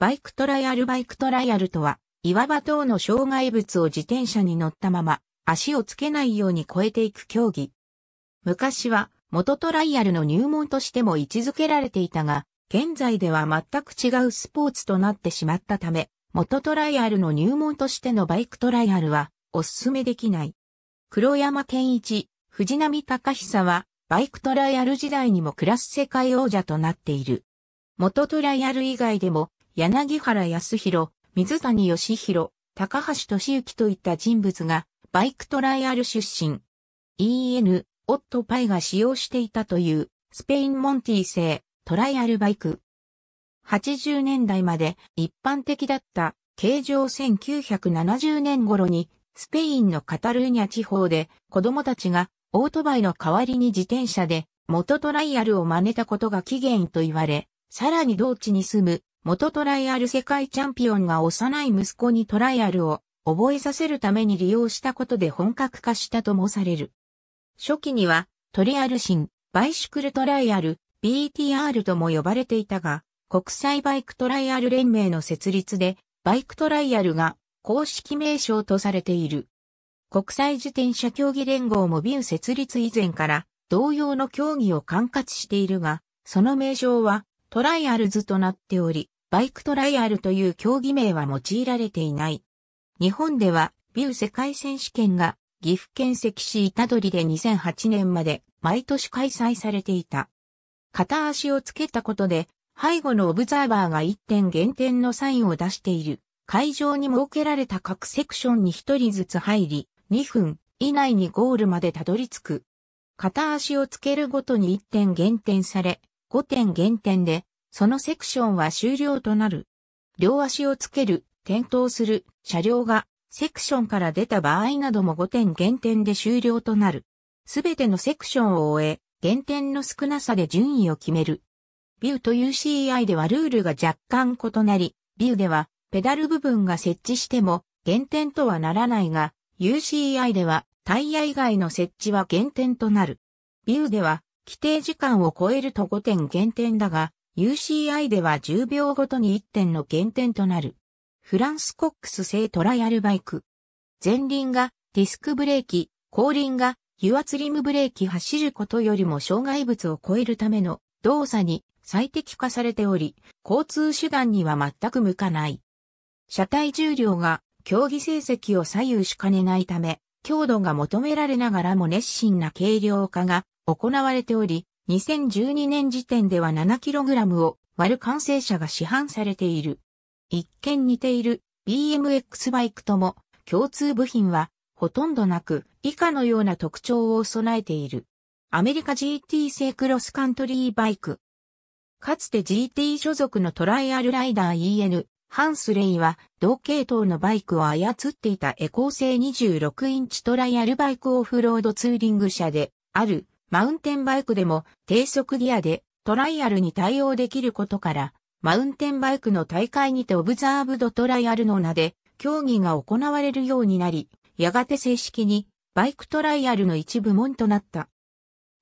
バイクトライアルバイクトライアルとは、岩場等の障害物を自転車に乗ったまま、足をつけないように越えていく競技。昔は、元トライアルの入門としても位置づけられていたが、現在では全く違うスポーツとなってしまったため、元トライアルの入門としてのバイクトライアルは、おすすめできない。黒山健一、藤波隆久は、バイクトライアル時代にもクラス世界王者となっている。元トライアル以外でも、柳原康弘、水谷義弘、高橋俊之といった人物が、バイクトライアル出身。EN、オットパイが使用していたという、スペインモンティ製、トライアルバイク。80年代まで一般的だった形状1970年頃にスペインのカタルーニャ地方で子供たちがオートバイの代わりに自転車で元トライアルを真似たことが起源と言われ、さらに同地に住む元トライアル世界チャンピオンが幼い息子にトライアルを覚えさせるために利用したことで本格化したともされる。初期にはトリアルシン、バイシクルトライアル、BTR とも呼ばれていたが、国際バイクトライアル連盟の設立で、バイクトライアルが公式名称とされている。国際自転車競技連合もビュー設立以前から同様の競技を管轄しているが、その名称はトライアルズとなっており、バイクトライアルという競技名は用いられていない。日本では、ビュー世界選手権が岐阜県関市板取で2008年まで毎年開催されていた。片足をつけたことで、背後のオブザーバーが1点減点のサインを出している。会場に設けられた各セクションに1人ずつ入り、2分以内にゴールまでたどり着く。片足をつけるごとに1点減点され、5点減点で、そのセクションは終了となる。両足をつける、転倒する、車両が、セクションから出た場合なども5点減点で終了となる。すべてのセクションを終え、減点の少なさで順位を決める。ビューと UCI ではルールが若干異なり、ビューでは、ペダル部分が設置しても、減点とはならないが、UCI では、タイヤ以外の設置は減点となる。ビューでは、規定時間を超えると5点減点だが、UCI では10秒ごとに1点の減点となる。フランスコックス製トライアルバイク。前輪がディスクブレーキ、後輪が油圧リムブレーキ走ることよりも障害物を超えるための動作に最適化されており、交通手段には全く向かない。車体重量が競技成績を左右しかねないため、強度が求められながらも熱心な軽量化が行われており、2012年時点では 7kg を割る完成車が市販されている。一見似ている BMX バイクとも共通部品はほとんどなく以下のような特徴を備えている。アメリカ GT 製クロスカントリーバイク。かつて GT 所属のトライアルライダー EN、ハンスレイは同系統のバイクを操っていたエコー製26インチトライアルバイクオフロードツーリング車であるマウンテンバイクでも低速ギアでトライアルに対応できることから、マウンテンバイクの大会にてオブザーブドトライアルの名で競技が行われるようになり、やがて正式にバイクトライアルの一部門となった。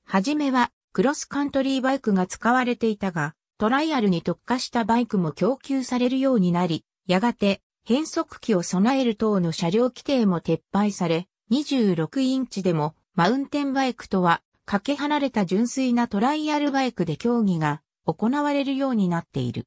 はじめはクロスカントリーバイクが使われていたが、トライアルに特化したバイクも供給されるようになり、やがて変速機を備える等の車両規定も撤廃され、26インチでもマウンテンバイクとはかけ離れた純粋なトライアルバイクで競技が行われるようになっている。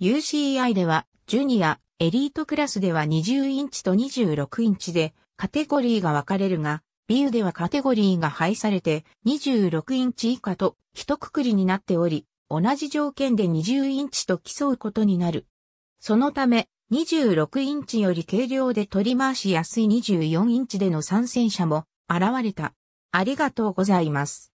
UCI では、ジュニア、エリートクラスでは20インチと26インチで、カテゴリーが分かれるが、ビューではカテゴリーが廃されて26インチ以下と一括りになっており、同じ条件で20インチと競うことになる。そのため、26インチより軽量で取り回しやすい24インチでの参戦者も現れた。ありがとうございます。